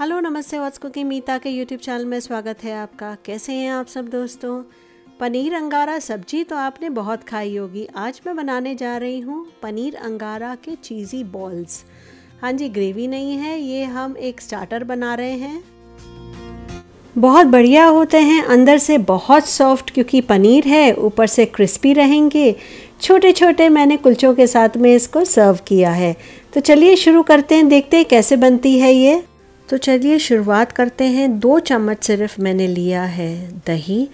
hello नमस्ते watts की मीता के यूट्यूब चैनल में स्वागत है आपका कैसे हैं आप सब दोस्तों पनीर अंगारा सब्जी तो आपने बहुत खाई होगी आज मैं बनाने जा रही हूँ पनीर अंगारा के चीज़ी बॉल्स हाँ जी ग्रेवी नहीं है ये हम एक स्टार्टर बना रहे हैं बहुत बढ़िया होते हैं अंदर से बहुत सॉफ्ट क्योंकि पनीर है ऊपर से क्रिस्पी रहेंगे छोटे छोटे मैंने कुल्चों के साथ में इसको सर्व किया है तो चलिए शुरू करते हैं देखते हैं कैसे बनती है ये तो चलिए शुरुआत करते हैं दो चम्मच सिर्फ मैंने लिया है दही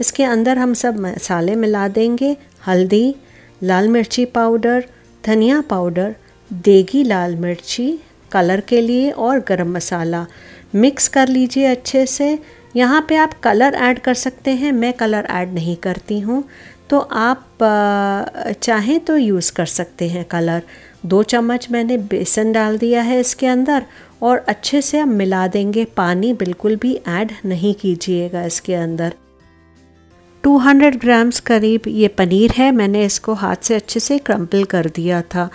इसके अंदर हम सब मसाले मिला देंगे हल्दी लाल मिर्ची पाउडर धनिया पाउडर देगी लाल मिर्ची कलर के लिए और गरम मसाला मिक्स कर लीजिए अच्छे से यहाँ पे आप कलर ऐड कर सकते हैं मैं कलर ऐड नहीं करती हूँ तो आप चाहें तो यूज़ कर सकते हैं कलर दो चम्मच मैंने बेसन डाल दिया है इसके अंदर और अच्छे से हम मिला देंगे पानी बिल्कुल भी ऐड नहीं कीजिएगा इसके अंदर 200 ग्राम्स करीब ये पनीर है मैंने इसको हाथ से अच्छे से क्रम्पल कर दिया था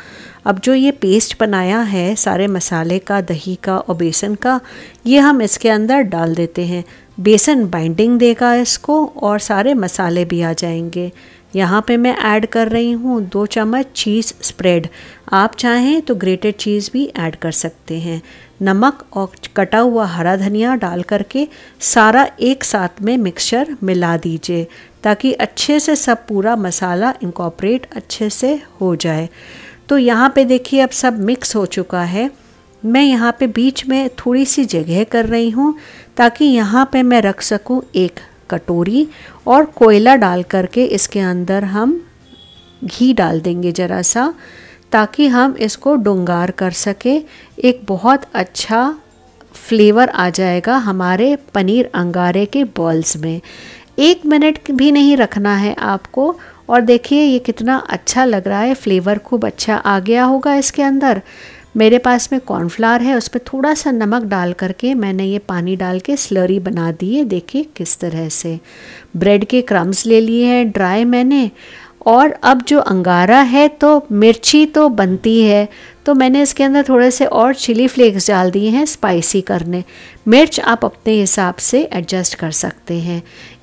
अब जो ये पेस्ट बनाया है सारे मसाले का दही का और बेसन का ये हम इसके अंदर डाल देते हैं बेसन बाइंडिंग देगा इसको और सारे मसाले भी आ जाएंगे यहाँ पे मैं ऐड कर रही हूँ दो चम्मच चीज़ स्प्रेड आप चाहें तो ग्रेटेड चीज़ भी ऐड कर सकते हैं नमक और कटा हुआ हरा धनिया डाल करके सारा एक साथ में मिक्सचर मिला दीजिए ताकि अच्छे से सब पूरा मसाला इंकॉपरेट अच्छे से हो जाए तो यहाँ पे देखिए अब सब मिक्स हो चुका है मैं यहाँ पे बीच में थोड़ी सी जगह कर रही हूँ ताकि यहाँ पे मैं रख सकूँ एक कटोरी और कोयला डाल करके इसके अंदर हम घी डाल देंगे ज़रा सा ताकि हम इसको डोंगार कर सके एक बहुत अच्छा फ्लेवर आ जाएगा हमारे पनीर अंगारे के बॉल्स में एक मिनट भी नहीं रखना है आपको और देखिए ये कितना अच्छा लग रहा है फ्लेवर खूब अच्छा आ गया होगा इसके अंदर मेरे पास में कॉर्नफ्लावर है उस पर थोड़ा सा नमक डाल करके मैंने ये पानी डाल के स्लरी बना दी है देखिए किस तरह से ब्रेड के क्रम्स ले लिए हैं ड्राई मैंने और अब जो अंगारा है तो मिर्ची तो बनती है तो मैंने इसके अंदर थोड़े से और चिली फ्लेक्स डाल दिए हैं स्पाइसी करने मिर्च आप अपने हिसाब से एडजस्ट कर सकते हैं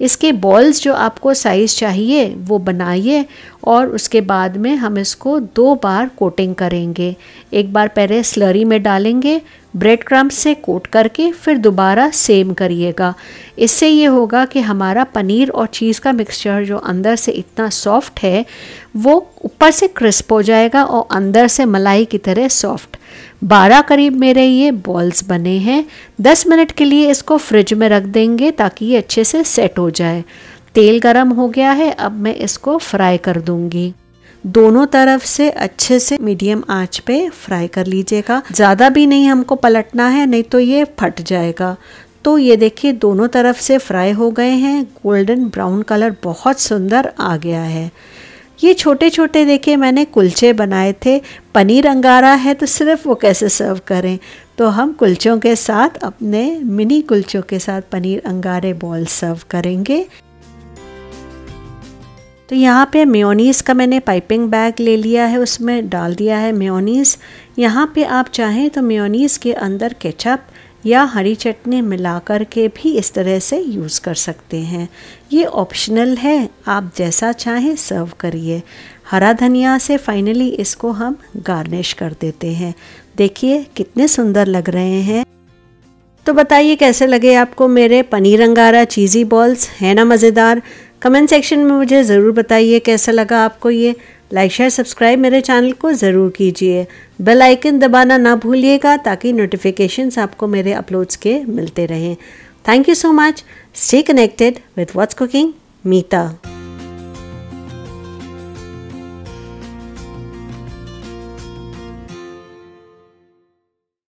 इसके बॉल्स जो आपको साइज़ चाहिए वो बनाइए और उसके बाद में हम इसको दो बार कोटिंग करेंगे एक बार पहले स्लरी में डालेंगे ब्रेड क्रम्प से कोट करके फिर दोबारा सेम करिएगा इससे ये होगा कि हमारा पनीर और चीज़ का मिक्सचर जो अंदर से इतना सॉफ्ट है वो ऊपर से क्रिस्प हो जाएगा और अंदर से मलाई की तरह सॉफ्ट बारह करीब मेरे ये बॉल्स बने हैं दस मिनट के लिए इसको फ्रिज में रख देंगे ताकि ये अच्छे से सेट हो जाए तेल गरम हो गया है अब मैं इसको फ्राई कर दूंगी दोनों तरफ से अच्छे से मीडियम आंच पे फ्राई कर लीजिएगा ज़्यादा भी नहीं हमको पलटना है नहीं तो ये फट जाएगा तो ये देखिए दोनों तरफ से फ्राई हो गए हैं गोल्डन ब्राउन कलर बहुत सुंदर आ गया है ये छोटे छोटे देखिए मैंने कुलचे बनाए थे पनीर अंगारा है तो सिर्फ वो कैसे सर्व करें तो हम कुलचों के साथ अपने मिनी कुलचों के साथ पनीर अंगारे बॉल सर्व करेंगे तो यहाँ पे म्योनीस का मैंने पाइपिंग बैग ले लिया है उसमें डाल दिया है म्योनीस यहाँ पे आप चाहें तो म्योनीस के अंदर केचप या हरी चटनी मिला कर के भी इस तरह से यूज़ कर सकते हैं ये ऑप्शनल है आप जैसा चाहें सर्व करिए हरा धनिया से फाइनली इसको हम गार्निश कर देते हैं देखिए कितने सुंदर लग रहे हैं तो बताइए कैसे लगे आपको मेरे पनीर अंगारा चीज़ी बॉल्स है ना मज़ेदार कमेंट सेक्शन में मुझे ज़रूर बताइए कैसा लगा आपको ये लाइक शेयर सब्सक्राइब मेरे चैनल को ज़रूर कीजिए बेल आइकन दबाना ना भूलिएगा ताकि नोटिफिकेशंस आपको मेरे अपलोड्स के मिलते रहें thank you so much stay connected with what's cooking Meeta